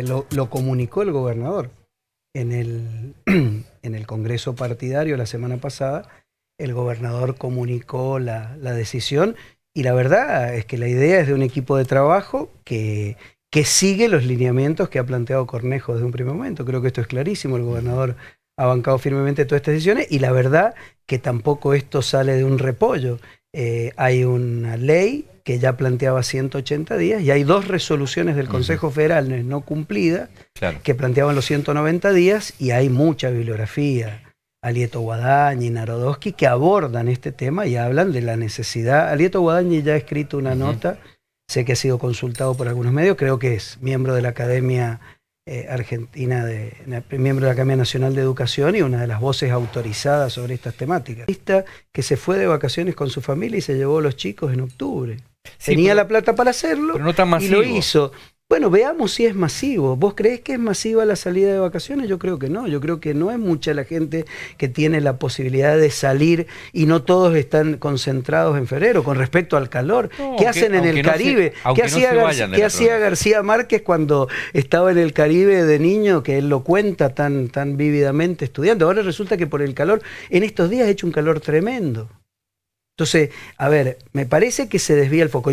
Eh, lo, comunicó el gobernador. En el, Congreso Partidario la semana pasada, el gobernador comunicó la, decisión y la verdad es que la idea es de un equipo de trabajo que, que sigue los lineamientos que ha planteado Cornejo desde un primer momento. Creo que esto es clarísimo. El gobernador ha bancado firmemente todas estas decisiones y la verdad que tampoco esto sale de un repollo. Eh, hay una ley que ya planteaba 180 días y hay dos resoluciones del Consejo Federal no cumplidas que planteaban los 190 días y hay mucha bibliografía. Alieto Guadañi, Narodowski, que abordan este tema y hablan de la necesidad. Alieto Guadañi ya ha escrito una nota, sé que ha sido consultado por algunos medios, creo que es miembro de la Academia eh, argentina, de, miembro de la Academia Nacional de Educación y una de las voces autorizadas sobre estas temáticas. Que se fue de vacaciones con su familia y se llevó a los chicos en octubre. Tenía la plata para hacerlo y lo hizo. Bueno, veamos si es masivo. ¿Vos creés que es masiva la salida de vacaciones? Yo creo que no. Yo creo que no es mucha la gente que tiene la posibilidad de salir y no todos están concentrados en febrero con respecto al calor. ¿Qué hacen en el Caribe? ¿Qué, hacía, García, ¿qué hacía, García Márquez cuando estaba en el Caribe de niño, que él lo cuenta tan, tan vívidamente estudiando? Ahora resulta que por el calor, en estos días ha hecho un calor tremendo. Entonces, a ver, me parece que se desvía el foco.